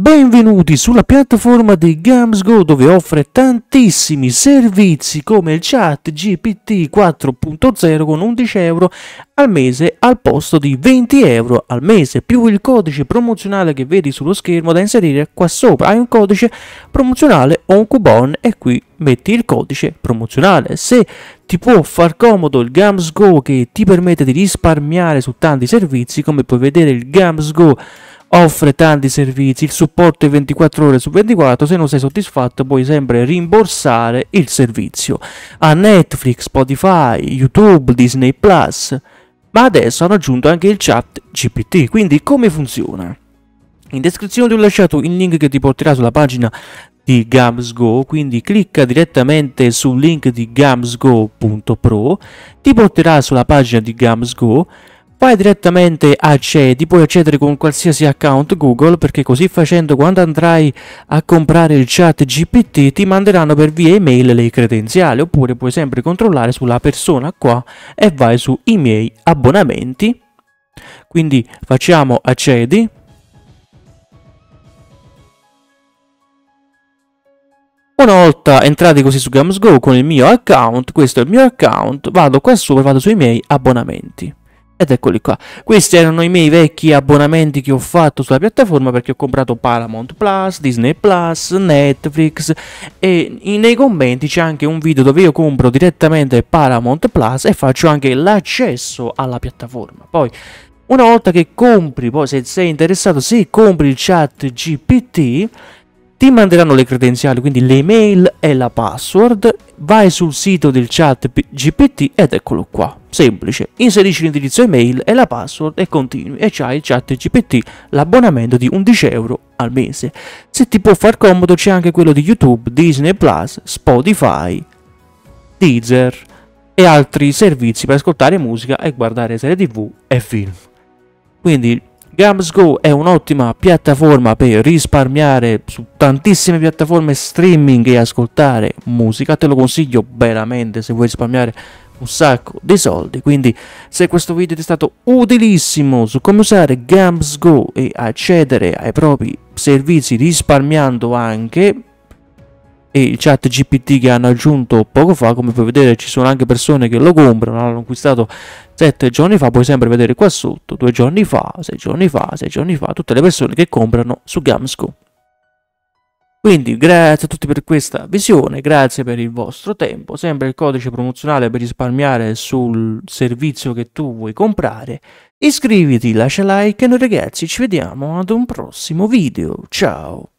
Benvenuti sulla piattaforma di GamsGo dove offre tantissimi servizi come il chat GPT 4.0 con 11 euro al mese al posto di 20 euro al mese più il codice promozionale che vedi sullo schermo da inserire qua sopra. Hai un codice promozionale o un coupon e qui metti il codice promozionale. Se ti può far comodo il GamsGo che ti permette di risparmiare su tanti servizi come puoi vedere il GamsGo offre tanti servizi, il supporto è 24 ore su 24, se non sei soddisfatto puoi sempre rimborsare il servizio a Netflix, Spotify, YouTube, Disney Plus, ma adesso hanno aggiunto anche il chat GPT, quindi come funziona? In descrizione ti ho lasciato il link che ti porterà sulla pagina di GamsGo, quindi clicca direttamente sul link di gamsgo.pro, ti porterà sulla pagina di GamsGo Vai direttamente a accedi, puoi accedere con qualsiasi account Google perché così facendo quando andrai a comprare il chat GPT ti manderanno per via email le credenziali oppure puoi sempre controllare sulla persona qua e vai su i miei abbonamenti. Quindi facciamo accedi. Una volta entrati così su Gamsgo con il mio account, questo è il mio account, vado qua sopra, vado sui miei abbonamenti. Ed eccoli qua. Questi erano i miei vecchi abbonamenti che ho fatto sulla piattaforma perché ho comprato Paramount Plus, Disney Plus, Netflix e nei commenti c'è anche un video dove io compro direttamente Paramount Plus e faccio anche l'accesso alla piattaforma. Poi una volta che compri, poi se sei interessato, se compri il chat GPT ti manderanno le credenziali, quindi l'email e la password, vai sul sito del chat GPT ed eccolo qua, semplice, inserisci l'indirizzo email e la password e continui e c'hai il chat GPT, l'abbonamento di 11 euro al mese. Se ti può far comodo c'è anche quello di YouTube, Disney Plus, Spotify, Deezer e altri servizi per ascoltare musica e guardare serie tv e film. Quindi Gamsgo è un'ottima piattaforma per risparmiare su tantissime piattaforme streaming e ascoltare musica, te lo consiglio veramente se vuoi risparmiare un sacco di soldi, quindi se questo video ti è stato utilissimo su come usare Gamsgo e accedere ai propri servizi risparmiando anche e il chat GPT che hanno aggiunto poco fa, come puoi vedere ci sono anche persone che lo comprano, l'hanno acquistato 7 giorni fa, puoi sempre vedere qua sotto, 2 giorni fa, 6 giorni fa, 6 giorni fa, tutte le persone che comprano su Gamsco. Quindi grazie a tutti per questa visione, grazie per il vostro tempo, sempre il codice promozionale per risparmiare sul servizio che tu vuoi comprare. Iscriviti, lascia like e noi ragazzi ci vediamo ad un prossimo video, ciao!